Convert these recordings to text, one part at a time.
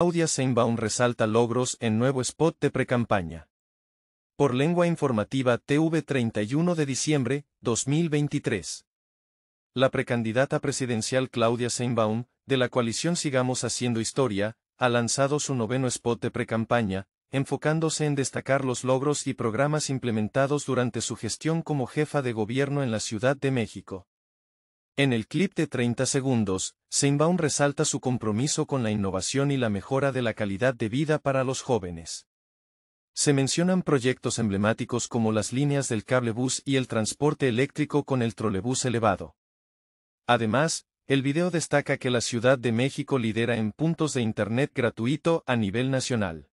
Claudia Seinbaum resalta logros en nuevo spot de precampaña. Por lengua informativa TV 31 de diciembre, 2023. La precandidata presidencial Claudia Seinbaum, de la coalición Sigamos Haciendo Historia, ha lanzado su noveno spot de precampaña, enfocándose en destacar los logros y programas implementados durante su gestión como jefa de gobierno en la Ciudad de México. En el clip de 30 segundos, Seinbaum resalta su compromiso con la innovación y la mejora de la calidad de vida para los jóvenes. Se mencionan proyectos emblemáticos como las líneas del cablebús y el transporte eléctrico con el trolebús elevado. Además, el video destaca que la Ciudad de México lidera en puntos de Internet gratuito a nivel nacional.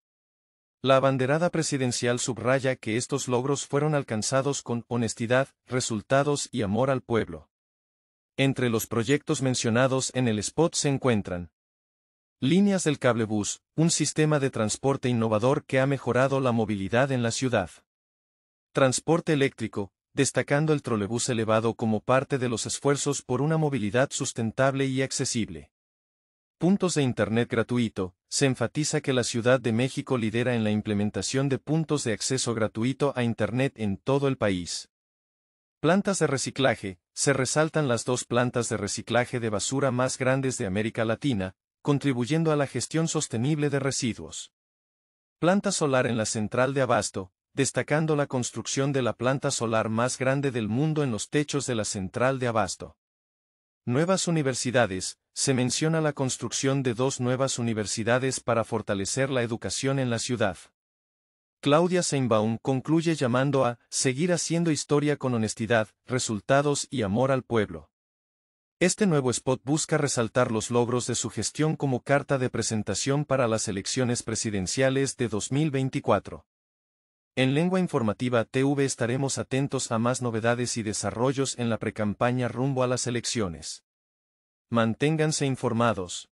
La abanderada presidencial subraya que estos logros fueron alcanzados con honestidad, resultados y amor al pueblo. Entre los proyectos mencionados en el spot se encuentran Líneas del cablebús, un sistema de transporte innovador que ha mejorado la movilidad en la ciudad. Transporte eléctrico, destacando el trolebús elevado como parte de los esfuerzos por una movilidad sustentable y accesible. Puntos de Internet gratuito, se enfatiza que la Ciudad de México lidera en la implementación de puntos de acceso gratuito a Internet en todo el país. Plantas de reciclaje, se resaltan las dos plantas de reciclaje de basura más grandes de América Latina, contribuyendo a la gestión sostenible de residuos. Planta solar en la central de Abasto, destacando la construcción de la planta solar más grande del mundo en los techos de la central de Abasto. Nuevas universidades, se menciona la construcción de dos nuevas universidades para fortalecer la educación en la ciudad. Claudia Seinbaum concluye llamando a seguir haciendo historia con honestidad, resultados y amor al pueblo. Este nuevo spot busca resaltar los logros de su gestión como carta de presentación para las elecciones presidenciales de 2024. En Lengua Informativa TV estaremos atentos a más novedades y desarrollos en la precampaña rumbo a las elecciones. Manténganse informados.